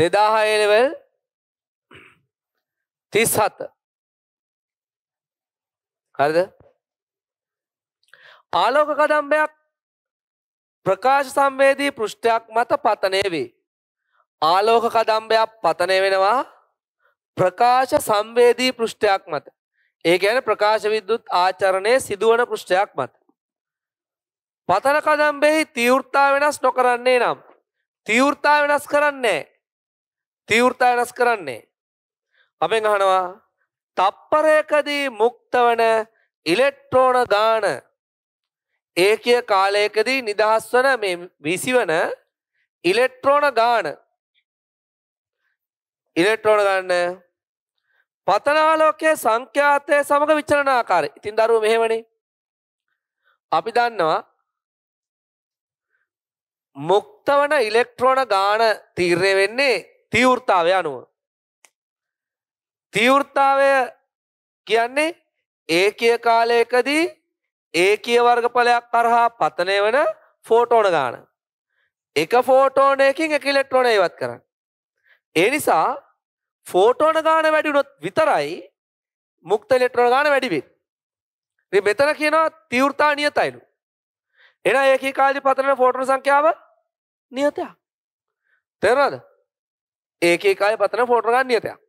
දෙදාහයලවල් තිස් හත හරිද ආලෝක කදම්බයක් ප්‍රකාශ සම්වේදී පෘෂ්ටයක් මත පතනය වේ. ආලෝක කදම්බයක් පතනය වෙනවා ප්‍රකාශ සංවේදී පෘෂ්ටයක් මත. ඒ ගැන ප්‍රකාශ විද්දුත් ආචරණය සිදුවන පෘෂ්ටයක් මත. පතන කදම්බෙහි තිවෘත්තා වෙනස් නොකරන්නේ නම්. තිවෘත්තා වෙනස් කරන්නේ තීවෘතා වෙනස් කරන්නේ. අපෙන් අහනවා තප්පරයකදී මුක්ත වන ඉලෙක්ට්‍රෝන ගාන ඒකය කාලයකදී නිදහස් වන මේ විසිවන ඉලෙක්ට්‍රෝන ගාන ඉලෙක්ට්‍රෝන ගන්න පතනාලෝකයේ සංඛ්‍යාතය සමග විචලන ආකාරය. ඉතින් දරුවෝ මෙහෙමනේ. අපි දන්නවා මුක්තවන ඉලෙක්ට්‍රෝන ගාන තීරණය වෙන්නේ තීවෘතාවය අනුව. තීවෘතාවය කියන්නේ ඒකය කාලයකදී ඒකය වර්ගඵලයක් කරහා පතනය වන ෆෝටෝන ගාන. එක ෆෝටෝනයකින් එක ඉලෙක්ට්‍රෝන ඉවත් කරන්න. ඒ නිසා ෆෝටෝන ගාන වැඩිුණොත් විතරයි මුක්ත ඉලෙක්ට්‍රෝන ගාන වැඩිවෙත්. මෙතන කියනවා තීවෘතා නියතයිලු. එන ඒකේ කාලේ පතන ෆෝටෝන සංඛ්‍යාව නියතයක්. තේරෙනවද? ඒකේ කාය පතන ෆෝටන ගන්න නියතයක්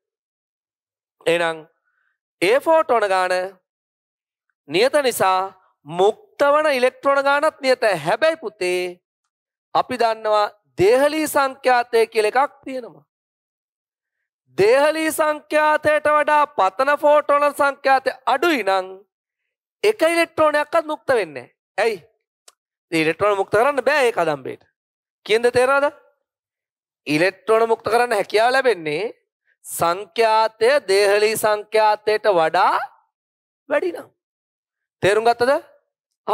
එනම් ඒ ෆෝටෝන ගාන නියත නිසා මුක්ත වන ඉලෙක්ට්‍රෝන ගානත් නියත හැබැයි පුතේ අපි දන්නවා දේහලී සංඛ්‍යාතය කියල එකක් තියෙනවා දේහලී සංඛ්‍යාතයට වඩා පතන ෆෝටෝන සංඛ්‍යාතය අඩුයි නං එක ඉලෙක්ට්‍රෝනයක්ත් මුක්ත වෙන්න ඇයි ඉලෙක්ට්‍රෝන මුක්ත කරන්න බෑ ඒ කදම්බේට කියද තේරාද ඉලෙක්ට්‍රෝන මුක්ත කරන්න හැකියාව ලැබෙන්නේ සංඛ්‍යාතය දේහලී සංඛ්‍යාතයට වඩා වැඩි නම්. තේරුම් ගත්තද?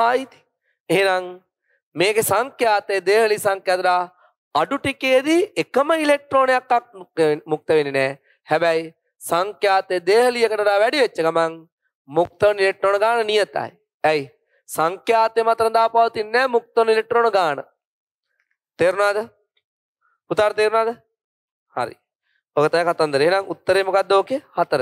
ආයිති. එහෙනම් මේකේ සංඛ්‍යාතය දේහලී සංඛ්‍යාතට අඩු ටිකේදී එකම ඉලෙක්ට්‍රෝනයක් මුක්ත වෙන්නේ නැහැ. හැබැයි සංඛ්‍යාතය දේහලියකට වඩා වැඩි වෙච්ච ගමන් මුක්ත වන ඉලෙක්ට්‍රෝන ගාන නියතයි. ඇයි? සංඛ්‍යාතය මතර දාපවතින්නේ නැහැ මුක්ත වන ඉලෙක්ට්‍රෝන ගාන. තේරුණාද? උතාර තේරුණාද හරි ඔකතය කතන්දර එහෙනම් උත්තරේ මොකද්ද ඕකේ හතර